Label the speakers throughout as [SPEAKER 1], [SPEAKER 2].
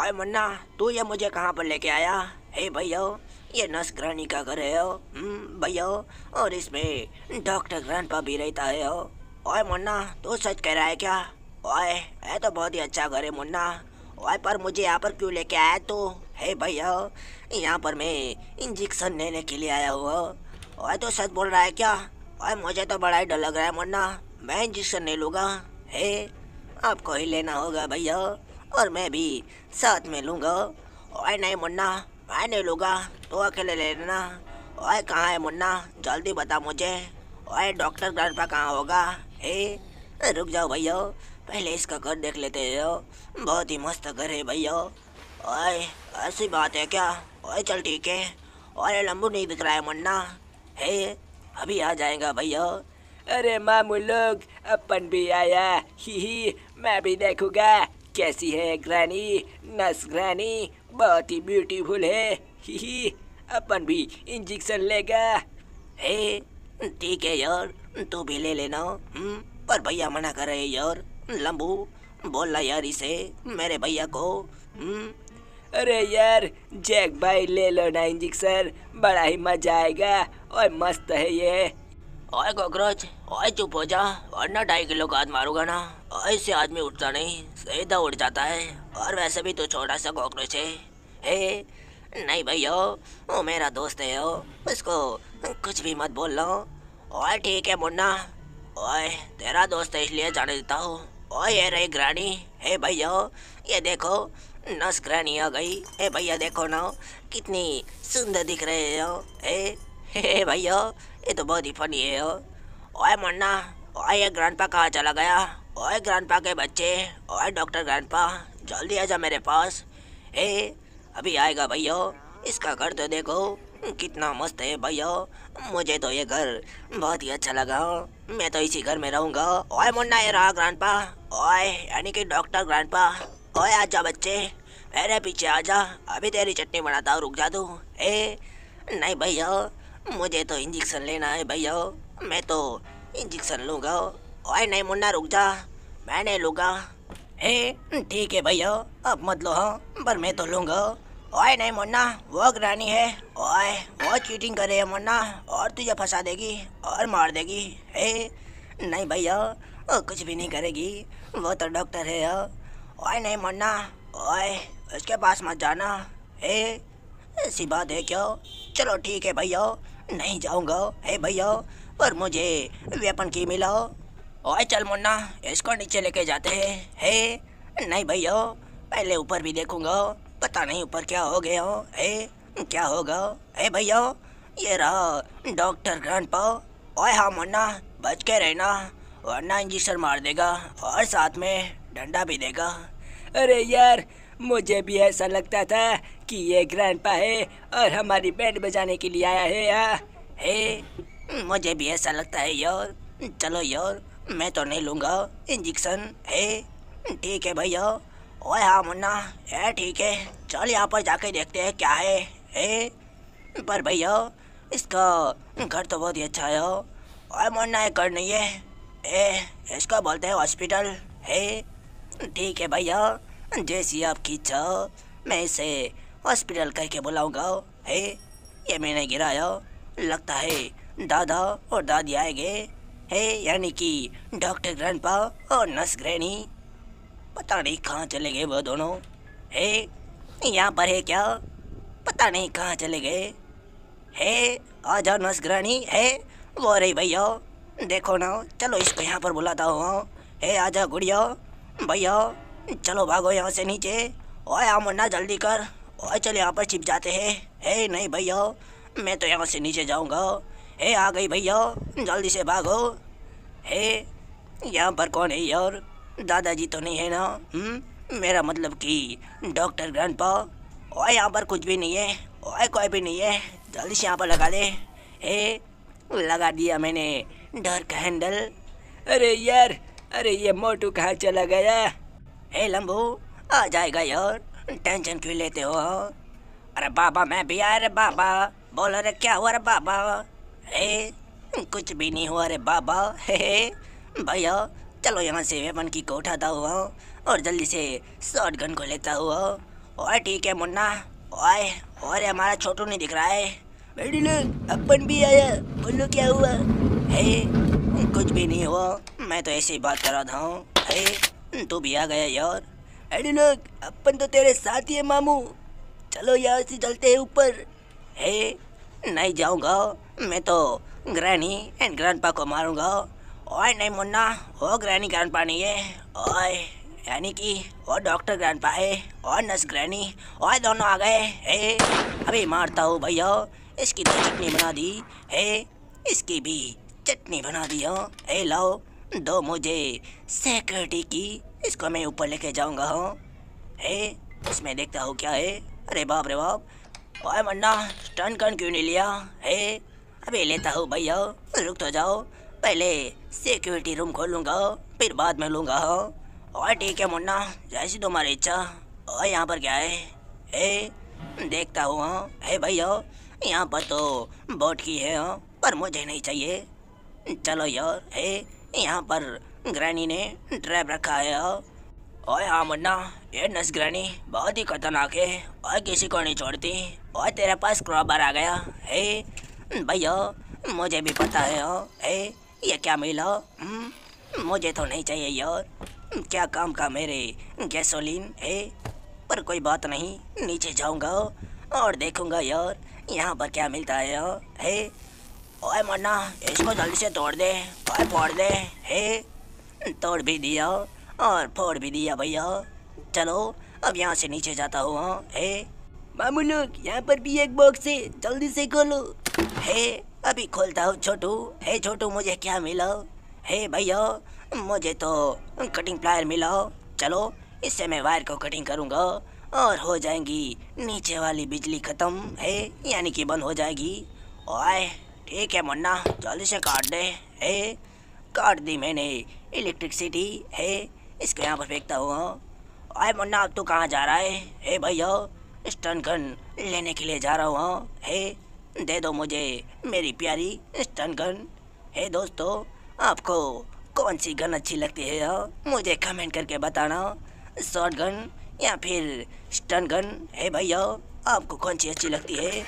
[SPEAKER 1] भाई मन्ना तू ये मुझे कहाँ पर लेके आया हे भैया ये नस ग्रानी का घर है हम्म, भैया और इसमें डॉक्टर ग्रैंडपा भी रहता है ओए मुन्ना तू सच कह रहा है क्या ओए है तो बहुत ही अच्छा घर है मुन्ना ओए पर मुझे यहाँ पर क्यों लेके आया तू हे भैया यहाँ पर मैं इंजेक्शन लेने के लिए आया हुआ ओए तो सच बोल रहा है क्या ओए मुझे तो बड़ा ही डर लग रहा है मुन्ना मैं इंजेक्शन नहीं लूँगा हे आपको ही लेना होगा भैया और मैं भी साथ में लूँगा ओए नहीं मुन्ना मैं नहीं लूँगा तो अकेले ले लेना ओए कहाँ है मुन्ना जल्दी बता मुझे ओए डॉक्टर पर कहाँ होगा ए रुक जाओ भैया पहले इसका घर देख लेते हो बहुत ही मस्त घर है भैया ओए ऐसी बात है क्या ओए चल ठीक है और लम्बू नहीं दिख रहा है मुन्ना है अभी आ जाएगा भैया अरे मामू लोग अपन भी आया ही ही मैं भी देखूंगा कैसी है ग्रैनी नस ग्रैनी बहुत ही ब्यूटीफुल है ही ही अपन भी इंजेक्शन लेगा हे ठीक है यार तू भी ले लेना हम्म, पर भैया मना कर रहे यार लंबू बोलना यार इसे मेरे भैया को हम्म. अरे यार जैक भाई ले लो ना इंजेक्शन बड़ा ही मजा आएगा और मस्त है ये ओए कॉकरोच ओए चुप हो जा वरना ढाई किलो का हाथ मारूंगा ना ऐसे आदमी उठता नहीं सीधा उड़ जाता है और वैसे भी तो छोटा सा कॉकरोच है हे नहीं भैया वो मेरा दोस्त है हो उसको कुछ भी मत बोल लो ओए ठीक है मुन्ना ओए तेरा दोस्त है इसलिए जाने देता हूँ ओए ये रही ग्रानी हे भैया ये देखो नस ग्रानी आ गई हे भैया देखो ना कितनी सुंदर दिख रहे हो हे हे भैया ये तो बहुत ही फनी है ओए मन्ना ओए ये पा कहाँ चला गया ओए पा के बच्चे ओए डॉक्टर पा जल्दी आ जा मेरे पास ए अभी आएगा भैया इसका घर तो देखो कितना मस्त है भैया मुझे तो ये घर बहुत ही अच्छा लगा मैं तो इसी घर में रहूँगा ओए मुन्ना ये रहा पा ओए यानी कि डॉक्टर पा ओए जा बच्चे मेरे पीछे आ जा अभी तेरी चटनी बनाता हूँ रुक जा तू ए नहीं भैया मुझे तो इंजेक्शन लेना है भैया मैं तो इंजेक्शन लूंगा ओए नहीं मुन्ना रुक जा मैं नहीं लूँगा ए ठीक है भैया अब मत लो हाँ पर मैं तो लूंगा ओए नहीं मुन्ना वो ग्रानी है ओए वो चीटिंग करे है मुन्ना और तुझे फंसा देगी और मार देगी हे नहीं भैया कुछ भी नहीं करेगी वो तो डॉक्टर है हाँ। ओए नहीं मुन्ना ओए उसके पास मत जाना हे ऐसी बात है क्या चलो ठीक है भैया नहीं जाऊंगा हे भैया पर मुझे वेपन की मिला ओए चल मुन्ना इसको नीचे लेके जाते हैं हे नहीं भैया पहले ऊपर भी देखूंगा पता नहीं ऊपर क्या हो गया हे क्या होगा हे भैया ये रहा डॉक्टर ग्रांड ग्रैंडपा ओए हाँ मुन्ना बच के रहना वरना इंजेक्शन मार देगा और साथ में डंडा भी देगा अरे यार मुझे भी ऐसा लगता था कि ये ग्रैंडपा है और हमारी बैंड बजाने के लिए आया है यार हाँ। हे मुझे भी ऐसा लगता है यार चलो यार मैं तो नहीं लूँगा इंजेक्शन है ठीक है भैया ओए हाँ मुन्ना है ठीक है चल यहाँ पर जाके देखते हैं क्या है है पर भैया इसका घर तो बहुत ही अच्छा है हाँ। ओए मुन्ना एक घर नहीं है ए, इसका बोलते हैं हॉस्पिटल है ठीक है भैया जैसी आपकी इच्छा हो मैं इसे हॉस्पिटल करके बुलाऊंगा हे ये मैंने गिराया लगता है दादा और दादी आए गए हे यानी कि डॉक्टर ग्रैंडपा और नर्स ग्रैनी पता नहीं कहाँ चले गए वो दोनों हे यहाँ पर है क्या पता नहीं कहाँ चले गए हे आ जाओ नर्स ग्रैनी हे वो रही भैया देखो ना चलो इसको यहाँ पर बुलाता हूँ हे आ जाओ गुड़िया भैया चलो भागो यहाँ से नीचे ओए आ मुन्ना जल्दी कर ओए चल यहाँ पर छिप जाते हैं हे नहीं भैया मैं तो यहाँ से नीचे जाऊँगा हे आ गई भैया जल्दी से भागो हे यहाँ पर कौन है यार दादाजी तो नहीं है ना हुँ? हम्म, मेरा मतलब कि डॉक्टर पा ओए यहाँ पर कुछ भी नहीं है ओए कोई भी नहीं है जल्दी से यहाँ पर लगा दे हे लगा दिया मैंने डर का हैंडल अरे यार अरे ये मोटू कहाँ चला गया हे लंबू आ जाएगा यार टेंशन क्यों लेते हो अरे बाबा मैं भी आया रे बाबा बोल रे क्या हुआ रे बाबा हे कुछ भी नहीं हुआ रे बाबा हे हे भैया चलो यहाँ से वेपन की को उठाता हुआ और जल्दी से शॉर्ट गन को लेता हुआ और ठीक है मुन्ना ओए और हमारा छोटू नहीं दिख रहा है बेटी लोग अपन भी आया बोलो क्या हुआ हे कुछ भी नहीं हुआ मैं तो ऐसे ही बात कर रहा था तू भी आ गया यार अरे लोग अपन तो तेरे साथ ही है मामू चलो यार से चलते हैं ऊपर हे नहीं जाऊंगा मैं तो ग्रैनी एंड ग्रैंडपा को मारूंगा ओए नहीं मुन्ना वो ग्रैनी ग्रैंडपा नहीं है ओए यानी कि वो डॉक्टर ग्रैंडपा है और नर्स ग्रैनी और दोनों आ गए हे अभी मारता हूँ भैया इसकी तो चटनी बना दी हे इसकी भी चटनी बना दी हो हाँ। लाओ दो मुझे सिक्योरिटी की इसको मैं ऊपर लेके जाऊंगा हूँ है इसमें देखता हूँ क्या है अरे बाप रे बाप भाई मन्ना स्टन कन क्यों नहीं लिया है अभी लेता हूँ भैया रुक तो जाओ पहले सिक्योरिटी रूम खोलूँगा फिर बाद में लूँगा और हाँ। ठीक है मुन्ना जैसी तुम्हारी इच्छा और यहाँ पर क्या है ए देखता हूँ हाँ है भैया यहाँ पर तो बोट की है हाँ। पर मुझे नहीं चाहिए चलो यार है यहाँ पर ग्रैनी ने ट्रैप रखा है ओए हाँ मुन्ना ये नस ग्रैनी बहुत ही खतरनाक है और किसी को नहीं छोड़ती और तेरे पास क्रॉबर आ गया है भैया मुझे भी पता है ए ये क्या मिला हम्म, मुझे तो नहीं चाहिए यार क्या काम का मेरे गैसोलीन है पर कोई बात नहीं नीचे जाऊंगा और देखूंगा यार यहाँ पर क्या मिलता है यार है ओए मन्ना इसको जल्दी से तोड़ दे ओए फोड़ दे हे तोड़ भी दिया और फोड़ भी दिया भैया चलो अब यहाँ से नीचे जाता हूँ हाँ हे मामू लोग यहाँ पर भी एक बॉक्स है जल्दी से खोलो हे अभी खोलता हूँ छोटू हे छोटू मुझे क्या मिला हे भैया मुझे तो कटिंग प्लायर मिला चलो इससे मैं वायर को कटिंग करूँगा और हो जाएंगी नीचे वाली बिजली ख़त्म है यानी कि बंद हो जाएगी ओए ठीक है मुन्ना जल्दी से काट दे है काट दी मैंने इलेक्ट्रिसिटी है इसको यहाँ पर फेंकता हुआ आए मुन्ना अब तो कहाँ जा रहा है हे भैया स्टन गन लेने के लिए जा रहा हूँ हे दे दो मुझे मेरी प्यारी स्टन गन हे दोस्तों आपको कौन सी गन अच्छी लगती है हाँ? मुझे कमेंट करके बताना शॉर्ट गन या फिर स्टन गन है भैया आपको कौन सी अच्छी लगती है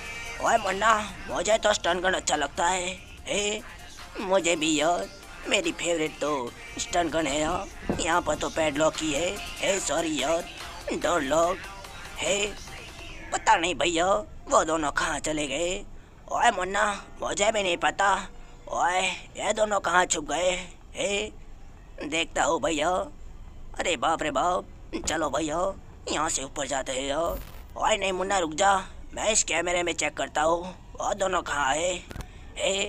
[SPEAKER 1] ओए मुन्ना मुझे तो स्टन गन अच्छा लगता है ए, मुझे भी यार मेरी फेवरेट तो स्टन गन है यहाँ यहाँ पर तो पैड लॉक ही है ए सॉरी यार डोर लॉक है पता नहीं भैया वो दोनों कहाँ चले गए ओए मुन्ना मुझे भी नहीं पता ओए ये दोनों कहाँ छुप गए हे देखता हो भैया अरे बाप रे बाप चलो भैया यहाँ से ऊपर जाते हैं यार ओए नहीं मुन्ना रुक जा मैं इस कैमरे में चेक करता हूँ और दोनों कहाँ है हे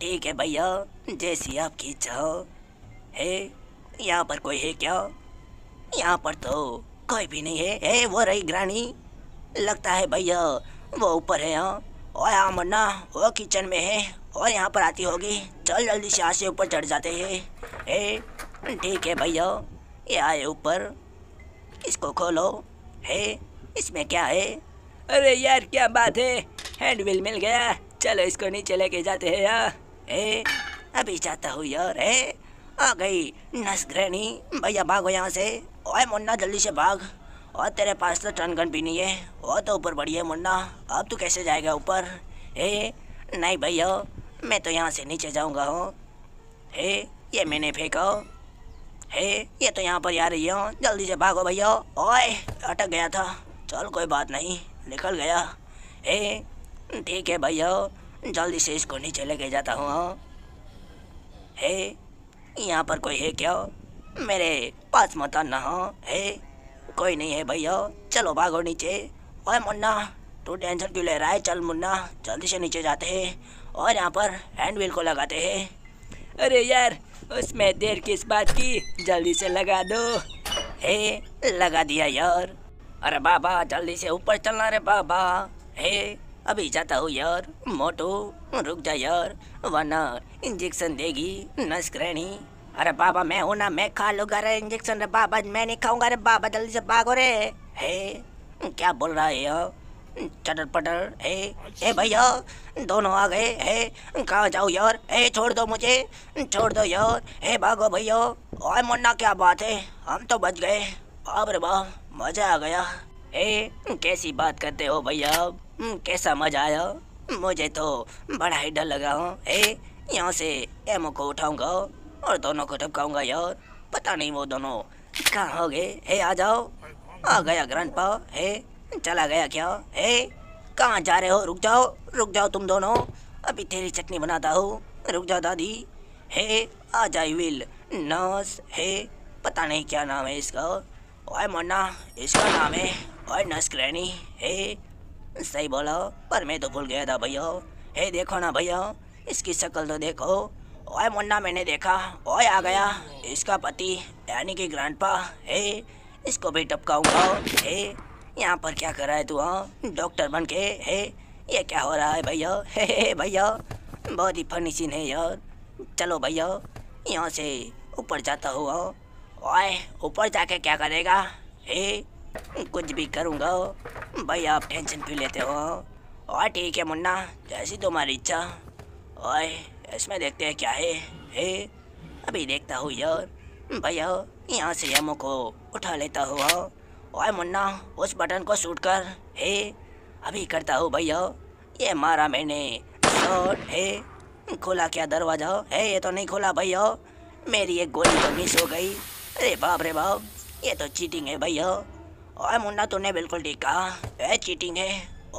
[SPEAKER 1] ठीक है भैया जैसी आपकी इच्छा हो हे यहाँ पर कोई है क्या यहाँ पर तो कोई भी नहीं है हे वो रही ग्रानी लगता है भैया वो ऊपर है हाँ और यहाँ मरना वो किचन में है और यहाँ पर आती होगी चल जल्दी से यहाँ से ऊपर चढ़ जाते हैं हे ठीक है भैया ये आए ऊपर इसको खोलो हे इसमें क्या है अरे यार क्या बात है हैंडविल मिल गया चलो इसको नीचे लेके जाते हैं यार ए अभी जाता हूँ यार ए आ गई नस ग्रहणी भैया भागो यहाँ से ओए मुन्ना जल्दी से भाग और तेरे पास तो टन गन भी नहीं है वो तो ऊपर बढ़ी है मुन्ना अब तू कैसे जाएगा ऊपर हे नहीं भैया मैं तो यहाँ से नीचे जाऊँगा हूँ हे ये मैंने फेंका हे ये तो यहाँ पर आ रही हूँ जल्दी से भागो भैया ओए अटक गया था चल कोई बात नहीं निकल गया ए ठीक है भैया जल्दी से इसको नीचे लेके जाता हूँ हाँ। हे यहाँ पर कोई है क्या मेरे पास मतान ना हो हाँ। हे कोई नहीं है भैया चलो भागो नीचे ओए मुन्ना तू टेंशन क्यों ले रहा है चल मुन्ना जल्दी से नीचे जाते हैं और यहाँ पर हैंड व्हील को लगाते हैं अरे यार उसमें देर किस बात की जल्दी से लगा दो हे लगा दिया यार अरे बाबा जल्दी से ऊपर चलना रे बाबा हे अभी जाता हूँ यार मोटो रुक जा यार वरना इंजेक्शन देगी नस ग्रहणी अरे बाबा मैं हूँ ना मैं खा लूंगा रे इंजेक्शन रे बाबा मैं नहीं खाऊंगा रे बाबा जल्दी से भागो रे हे क्या बोल रहा है यार चटर पटर है हे भैया दोनों आ गए है कहाँ जाओ यार हे छोड़ दो मुझे छोड़ दो यार हे भागो भैया ओए मुन्ना क्या बात है हम तो बच गए बाप रे बाप मजा आ गया ए कैसी बात करते हो भैया हम्म, कैसा मजा आया मुझे तो बड़ा ही डर लगा हूँ ए यहाँ से एमो को उठाऊंगा और दोनों को टपकाऊंगा यार पता नहीं वो दोनों कहाँ हो गए हे आ जाओ आ गया ग्रंट पा हे चला गया क्या हे कहाँ जा रहे हो रुक जाओ रुक जाओ तुम दोनों अभी तेरी चटनी बनाता हूँ रुक जाओ दादी हे आ जाए विल नर्स हे पता नहीं क्या नाम है इसका ओए मुन्ना इसका नाम है ओए नस्क्रैनी हे सही बोलो पर मैं तो भूल गया था भैया हे देखो ना भैया इसकी शक्ल तो देखो ओए मुन्ना मैंने देखा ओए आ गया इसका पति यानी कि पा हे इसको भी टपकाऊंगा हे यहाँ पर क्या कर रहा है तू हाँ डॉक्टर बन के हे ये क्या हो रहा है भैया हे हे भैया बहुत ही फनी सीन है यार चलो भैया यहाँ से ऊपर जाता हुआ ओए ऊपर जाके क्या करेगा ए, कुछ भी करूँगा भाई आप टेंशन क्यों लेते हो और ठीक है मुन्ना जैसी तुम्हारी इच्छा ओए इसमें देखते हैं क्या है ए, अभी देखता हूँ यार भैया यहाँ से यमो को उठा लेता हुआ ओए मुन्ना उस बटन को सूट कर हे अभी करता हूँ भैया ये मारा मैंने हे खोला क्या दरवाजा है ये तो नहीं खोला भैया मेरी एक गोली तो मिस हो गई अरे बाप रे बाप ये तो चीटिंग है भैया ओए मुन्ना तूने बिल्कुल ठीक कहा ये चीटिंग है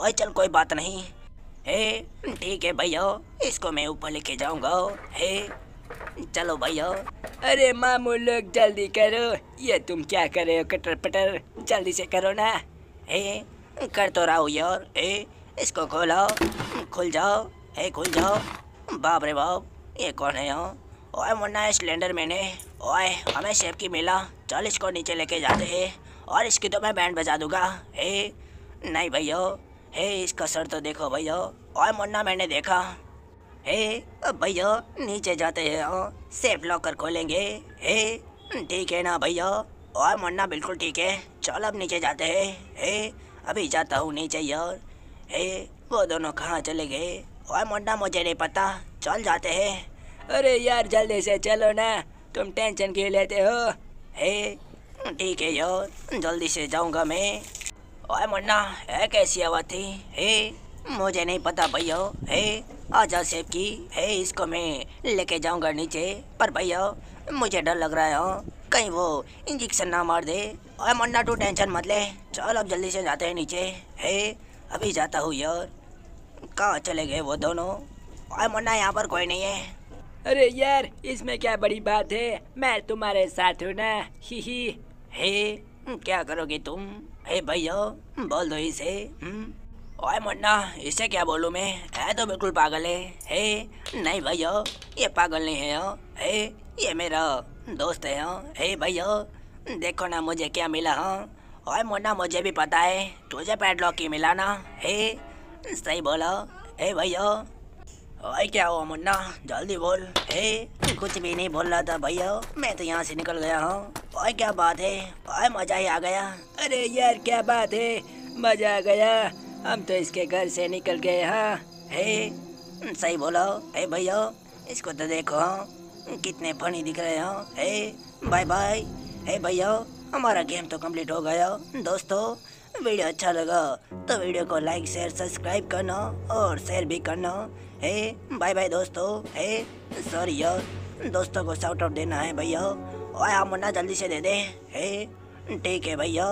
[SPEAKER 1] ओए चल कोई बात नहीं हे ठीक है भैया इसको मैं ऊपर लेके जाऊंगा हे चलो भैया अरे मामू लोग जल्दी करो ये तुम क्या कर रहे हो कटर पटर जल्दी से करो ना हे कर तो रहा हूँ यार हे इसको खोलो खुल जाओ हे खुल जाओ बाप रे बाप ये कौन है यहाँ ओए मुन्ना सिलेंडर मैंने ओए हमें शेप की मिला चल इसको नीचे लेके जाते हैं और इसकी तो मैं बैंड बजा दूंगा हे नहीं भैया हे इसका सर तो देखो भैया ओए मुन्ना मैंने देखा हे भैया नीचे जाते हैं सेफ हाँ, लॉकर खोलेंगे हे ठीक है ना भैया और मुन्ना बिल्कुल ठीक है चल अब नीचे जाते हैं हे अभी जाता हूँ नीचे यार हे वो दोनों कहाँ चले गए और मुन्ना मुझे नहीं पता चल जाते हैं अरे यार जल्दी से चलो ना तुम टेंशन क्यों लेते हो हे ठीक है यार जल्दी से जाऊंगा मैं ओए मुन्ना है कैसी आवाज़ थी हे मुझे नहीं पता भैया हे आजा सेब की हे इसको मैं लेके जाऊंगा नीचे पर भैया मुझे डर लग रहा है हाँ। कहीं वो इंजेक्शन ना मार दे ओए मुन्ना तू टेंशन मत ले चल अब जल्दी से जाते हैं नीचे हे अभी जाता हूँ यार कहाँ चले गए वो दोनों ओए मुन्ना यहाँ पर कोई नहीं है अरे यार इसमें क्या बड़ी बात है मैं तुम्हारे साथ हूँ ना ही ही हे हम्म, क्या करोगे तुम हे भैया हम्म, बोल दो इसे हम्म। ओए मुन्ना इसे क्या बोलूँ मैं है तो बिल्कुल पागल है हे नहीं भैया ये पागल नहीं है हाँ। हे ये मेरा दोस्त है हाँ। हे भैया देखो ना मुझे क्या मिला हाँ ओए मुन्ना मुझे भी पता है तुझे पैडलॉक ही मिला ना हे सही बोला हे भैया भाई क्या हुआ मुन्ना जल्दी बोल ए कुछ भी नहीं बोल रहा था भैया मैं तो यहाँ से निकल गया हूँ भाई क्या बात है भाई मजा ही आ गया अरे यार क्या बात है मजा आ गया हम तो इसके घर से निकल गए हाँ हे सही बोलो हे भैया इसको तो देखो हाँ कितने फनी दिख रहे हो हे बाय बाय हे भैया हमारा गेम तो कंप्लीट हो गया दोस्तों वीडियो अच्छा लगा तो वीडियो को लाइक शेयर सब्सक्राइब करना और शेयर भी करना हे बाय बाय दोस्तों हे सॉरी यार दोस्तों को शाउट आउट देना है भैया और आप मुन्ना जल्दी से दे दे हे ठीक है भैया